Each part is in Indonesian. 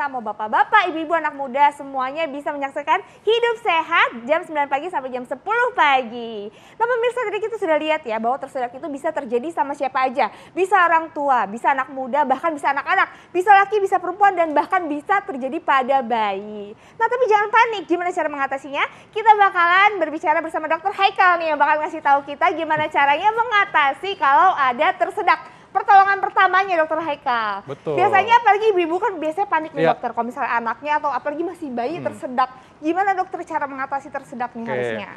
pemirsa, mau bapak-bapak, ibu-ibu, anak muda, semuanya bisa menyaksikan Hidup Sehat jam 9 pagi sampai jam 10 pagi. Nah pemirsa tadi kita sudah lihat ya bahwa tersedak itu bisa terjadi sama siapa aja. Bisa orang tua, bisa anak muda, bahkan bisa anak-anak, bisa laki, bisa perempuan, dan bahkan bisa terjadi pada bayi. Nah tapi jangan panik, gimana cara mengatasinya? Kita bakalan berbicara bersama dokter Haikal nih yang bakal ngasih tahu kita gimana caranya mengatasi kalau ada tersedak pertolongan pertamanya dokter Haikal. Betul. Biasanya apalagi ibu-ibu kan biasanya panik nih ya. dokter kalau misalnya anaknya atau apalagi masih bayi hmm. tersedak. Gimana dokter cara mengatasi tersedak nih okay. harusnya?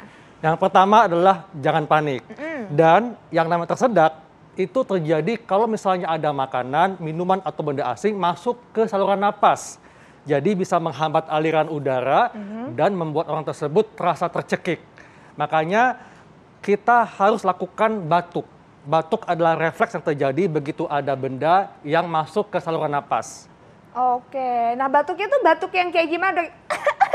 Yang pertama adalah jangan panik. Mm -hmm. Dan yang namanya tersedak itu terjadi kalau misalnya ada makanan, minuman atau benda asing masuk ke saluran napas. Jadi bisa menghambat aliran udara mm-hmm. dan membuat orang tersebut terasa tercekik. Makanya kita harus lakukan batuk batuk adalah refleks yang terjadi begitu ada benda yang masuk ke saluran napas. Oke, nah batuknya itu batuk yang kayak gimana dok?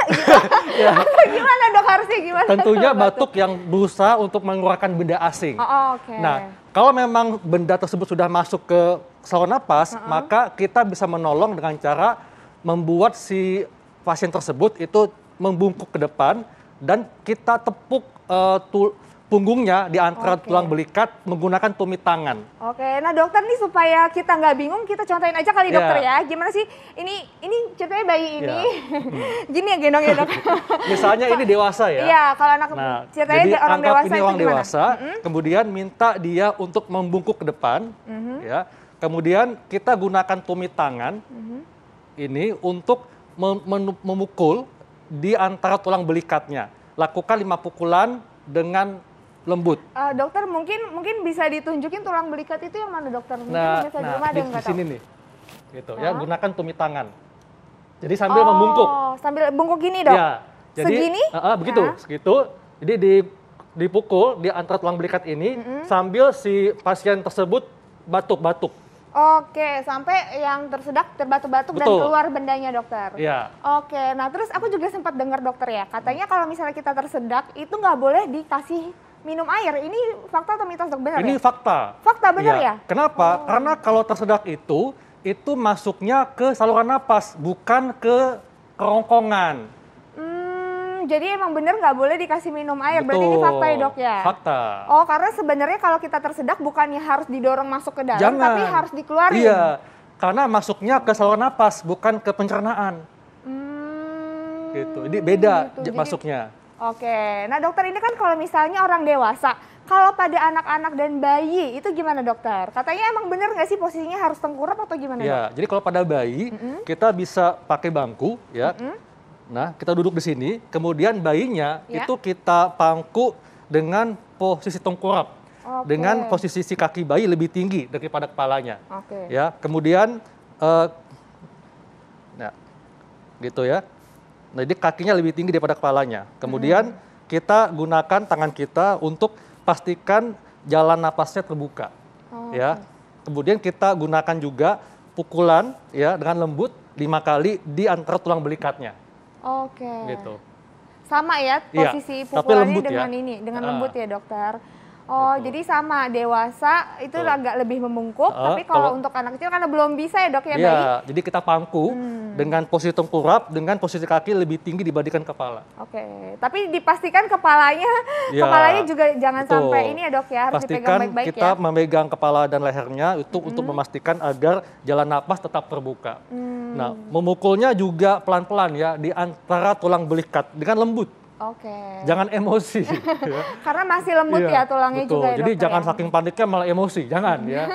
Ya. gimana dok harusnya gimana? Tentunya batuk, yang berusaha untuk mengeluarkan benda asing. Oh, oh Okay. Nah, kalau memang benda tersebut sudah masuk ke saluran napas, uh -uh. maka kita bisa menolong dengan cara membuat si pasien tersebut itu membungkuk ke depan dan kita tepuk uh, tul punggungnya di antara okay. tulang belikat menggunakan tumit tangan. Oke, okay. nah dokter nih supaya kita nggak bingung kita contohin aja kali yeah. dokter ya. Gimana sih ini ini contohnya bayi iya. ini yeah. Hmm. gini ya gendong ya dok. Misalnya ini dewasa ya. Iya, kalau anak nah, ceritanya jadi orang dewasa ini orang dewasa, mm kemudian minta dia untuk membungkuk ke depan, mm -hmm. ya. Kemudian kita gunakan tumit tangan mm -hmm. ini untuk memukul di antara tulang belikatnya. Lakukan lima pukulan dengan lembut. Uh, dokter mungkin mungkin bisa ditunjukin tulang belikat itu yang mana dokter? Mungkin nah, bisa nah, di, di, sini nih. Gitu ya, gunakan tumit tangan. Jadi sambil oh, membungkuk. sambil bungkuk gini, Dok. Ya. Jadi segini? Uh, uh, begitu, segitu. Jadi di dipukul di antara tulang belikat ini mm -hmm. sambil si pasien tersebut batuk-batuk. Oke, sampai yang tersedak terbatuk-batuk dan keluar bendanya dokter. Iya. Oke, nah terus aku juga sempat dengar dokter ya, katanya kalau misalnya kita tersedak itu nggak boleh dikasih minum air. Ini fakta atau mitos dok benar? Ini ya? fakta. Fakta benar ya? ya? Kenapa? Oh. Karena kalau tersedak itu itu masuknya ke saluran napas, bukan ke kerongkongan. Hmm, jadi emang bener nggak boleh dikasih minum air. Betul. Berarti ini fakta ya dok ya? Fakta. Oh, karena sebenarnya kalau kita tersedak bukannya harus didorong masuk ke dalam, Jangan. tapi harus dikeluarin. Iya, karena masuknya ke saluran napas, bukan ke pencernaan. Hmm, gitu. Jadi beda gitu. masuknya. Jadi, Oke, nah dokter ini kan kalau misalnya orang dewasa, kalau pada anak-anak dan bayi itu gimana dokter? Katanya emang bener nggak sih posisinya harus tengkurap atau gimana? Ya, dok? jadi kalau pada bayi mm -hmm. kita bisa pakai bangku, ya. Mm -hmm. Nah, kita duduk di sini, kemudian bayinya yeah. itu kita pangku dengan posisi tengkurap, okay. dengan posisi si kaki bayi lebih tinggi daripada kepalanya. Okay. Ya, kemudian, uh, nah, gitu ya. Nah, jadi kakinya lebih tinggi daripada kepalanya. Kemudian hmm. kita gunakan tangan kita untuk pastikan jalan napasnya terbuka. Oh, ya. Kemudian kita gunakan juga pukulan ya dengan lembut lima kali di antara tulang belikatnya. Oke. Okay. Gitu. Sama ya iya, posisi ya, pukulannya dengan ya. ini, dengan ah. lembut uh. ya, Dokter. Oh, gitu. jadi sama dewasa itu Tuh. agak lebih membungkuk, uh, eh, tapi kalau, kalau untuk anak kecil karena belum bisa ya dok ya, ya bayi. jadi kita pangku hmm. dengan posisi tengkurap dengan posisi kaki lebih tinggi dibandingkan kepala. Oke, okay. tapi dipastikan kepalanya, ya, kepalanya juga jangan Betul. sampai ini ya dok ya harus pastikan dipegang baik-baik kita ya. memegang kepala dan lehernya itu hmm. untuk memastikan agar jalan napas tetap terbuka. Hmm. Nah, memukulnya juga pelan-pelan ya di antara tulang belikat dengan lembut. Oke. Okay. Jangan emosi. Ya. Karena masih lembut iya, ya tulangnya betul. juga. Ya, Jadi jangan ya? saking paniknya malah emosi, jangan ya.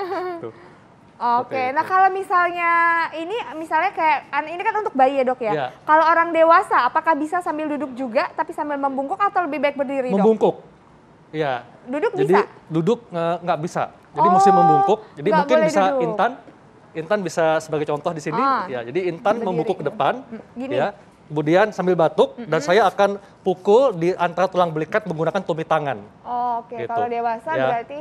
Oke. Okay. Nah kalau misalnya ini misalnya kayak kan ini kan untuk bayi ya dok ya. ya. Kalau orang dewasa apakah bisa sambil duduk juga tapi sambil membungkuk atau lebih baik berdiri? Membungkuk. Iya. Duduk Jadi, bisa. duduk nggak bisa. Jadi oh, mesti membungkuk. Jadi mungkin bisa duduk. intan Intan bisa sebagai contoh di sini. oh, ya, jadi Intan berdiri. membungkuk ke depan, mm, Gini. ya. Kemudian sambil batuk mm -hmm. dan saya akan pukul di antara tulang belikat menggunakan tumit tangan. Oh, oke. Okay. Gitu. Kalau dewasa ya. berarti.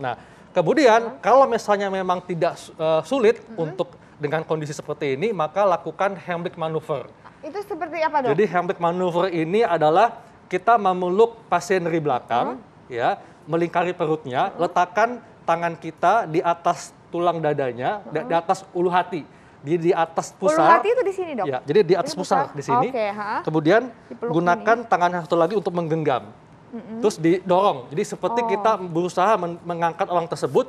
Nah, kemudian uh kalau misalnya memang tidak uh, sulit mm -hmm. untuk dengan kondisi seperti ini, maka lakukan Heimlich manuver. Itu seperti apa dong? Jadi Heimlich manuver ini adalah kita memeluk pasien dari belakang, uh -huh. ya, melingkari perutnya, uh -huh. letakkan tangan kita di atas tulang dadanya, uh -huh. di atas ulu hati. Di, di atas pusar. Ulu hati itu di sini dok? Ya, jadi di atas pusar, pusar di sini. Okay, Kemudian gunakan ini. tangan satu lagi untuk menggenggam. Mm-hmm. Terus didorong. Jadi seperti oh. kita berusaha men- mengangkat orang tersebut,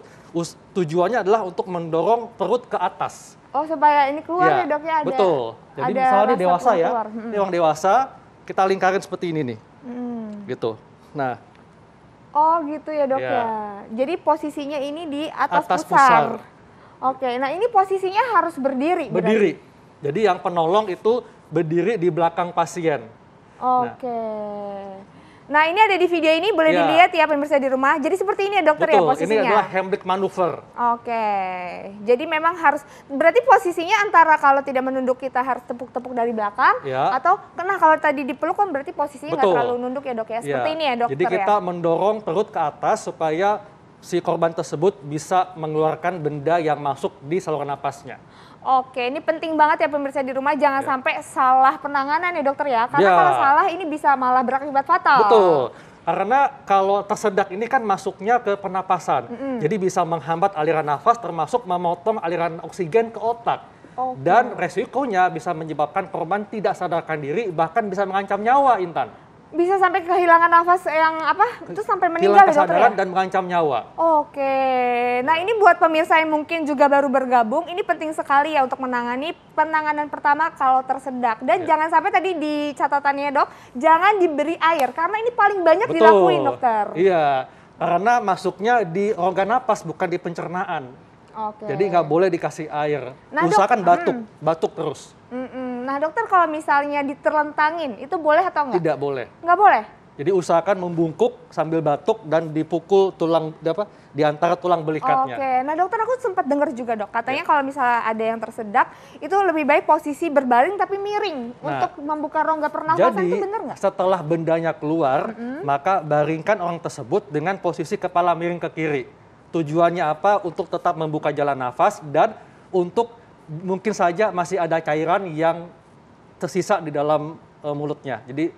tujuannya adalah untuk mendorong perut ke atas. Oh, supaya ini keluar iya, ya, dok ya Betul. Jadi ada misalnya dewasa ya. keluar. ya, mm ini orang dewasa kita lingkarin seperti ini nih, mm gitu. Nah, Oh gitu ya dok ya. ya. Jadi posisinya ini di atas, atas pusar. pusar. Oke, nah ini posisinya harus berdiri. Berdiri. Berarti? Jadi yang penolong itu berdiri di belakang pasien. Oke. Nah, Nah ini ada di video ini boleh ya. dilihat ya pemirsa di rumah. Jadi seperti ini ya dokter ya, Betul, ya posisinya. Ini adalah Heimlich maneuver. Oke. Jadi memang harus berarti posisinya antara kalau tidak menunduk kita harus tepuk-tepuk dari belakang ya. atau kena kalau tadi dipeluk kan berarti posisinya nggak terlalu nunduk ya dok ya. Iya. Seperti ya. ini ya dokter Jadi ya? kita ya. mendorong perut ke atas supaya si korban tersebut bisa mengeluarkan benda yang masuk di saluran napasnya. Oke, ini penting banget ya pemirsa di rumah jangan ya. sampai salah penanganan ya dokter ya. Karena ya. kalau salah ini bisa malah berakibat fatal. Betul. Karena kalau tersedak ini kan masuknya ke pernapasan. Mm -hmm. Jadi bisa menghambat aliran nafas termasuk memotong aliran oksigen ke otak. Okay. Dan resikonya bisa menyebabkan korban tidak sadarkan diri bahkan bisa mengancam nyawa Intan bisa sampai kehilangan nafas yang apa terus sampai meninggal ya kesadaran ya? dan mengancam nyawa. Oke. Nah, ini buat pemirsa yang mungkin juga baru bergabung, ini penting sekali ya untuk menangani penanganan pertama kalau tersedak dan ya. jangan sampai tadi di catatannya Dok, jangan diberi air karena ini paling banyak Betul. dilakuin dokter. Iya. Karena masuknya di rongga napas bukan di pencernaan. Oke. Jadi nggak boleh dikasih air. Nah, Usahakan dok, batuk, hmm. batuk terus. Hmm, hmm. Nah dokter kalau misalnya diterlentangin itu boleh atau enggak? Tidak boleh. Enggak boleh? Jadi usahakan membungkuk sambil batuk dan dipukul tulang apa di antara tulang belikatnya. Oke. Nah, dokter aku sempat dengar juga, Dok. Katanya yeah. kalau misalnya ada yang tersedak, itu lebih baik posisi berbaring tapi miring nah, untuk membuka rongga pernafasan jadi, itu benar nggak? Setelah bendanya keluar, mm -hmm. maka baringkan orang tersebut dengan posisi kepala miring ke kiri. Tujuannya apa? Untuk tetap membuka jalan nafas dan untuk mungkin saja masih ada cairan yang tersisa di dalam uh, mulutnya. Jadi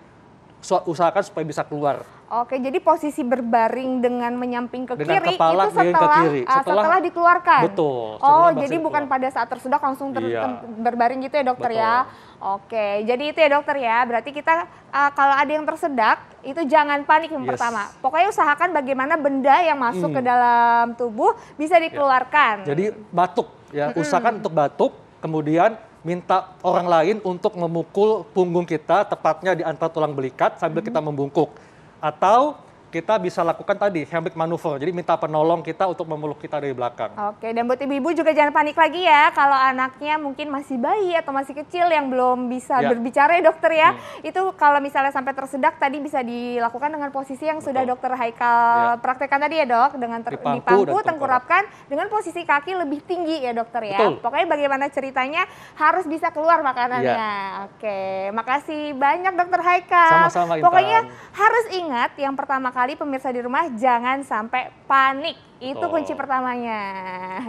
usahakan supaya bisa keluar. Oke, jadi posisi berbaring dengan menyamping ke dengan kiri kepala itu setelah ke kiri. Ah, setelah, setelah dikeluarkan. Betul. Oh, jadi bukan keluar. pada saat tersedak langsung ter iya. berbaring gitu ya dokter ya? betul. ya. Oke, jadi itu ya dokter ya. Berarti kita uh, kalau ada yang tersedak itu jangan panik yang yes. pertama. Pokoknya usahakan bagaimana benda yang masuk hmm. ke dalam tubuh bisa ya. dikeluarkan. Jadi batuk ya, usahakan untuk batuk, kemudian minta orang lain untuk memukul punggung kita tepatnya di antara tulang belikat sambil hmm. kita membungkuk atau kita bisa lakukan tadi handbrake manuver Jadi minta penolong kita untuk memeluk kita dari belakang. Oke, dan buat ibu-ibu juga jangan panik lagi ya kalau anaknya mungkin masih bayi atau masih kecil yang belum bisa ya. berbicara ya dokter ya. Hmm. Itu kalau misalnya sampai tersedak tadi bisa dilakukan dengan posisi yang Betul. sudah dokter Haikal ya. praktekkan tadi ya dok. Dengan ter dipangku, dipangku tengkurapkan dengan posisi kaki lebih tinggi ya dokter ya. Betul. Pokoknya bagaimana ceritanya harus bisa keluar makanannya. Ya. Oke, makasih banyak dokter Haikal. Sama-sama Pokoknya harus ingat yang pertama kali sekali pemirsa di rumah jangan sampai panik. Itu oh. kunci pertamanya.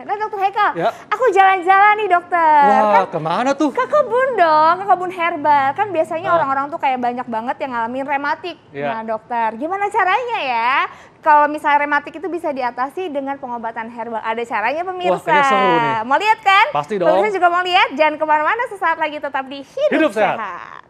Nah, Dokter Haikal, ya. aku jalan-jalan nih, Dokter. Wah, kan, kemana tuh? Ke kebun dong, ke kebun herbal. Kan biasanya nah. orang-orang ah. tuh kayak banyak banget yang ngalamin rematik. Ya. Nah, Dokter, gimana caranya ya? Kalau misalnya rematik itu bisa diatasi dengan pengobatan herbal. Ada caranya pemirsa. Wah, seru nih. Mau lihat kan? Pasti dong. Pemirsa juga mau lihat. Jangan kemana-mana sesaat lagi tetap di Hidup, Hidup Sehat. sehat.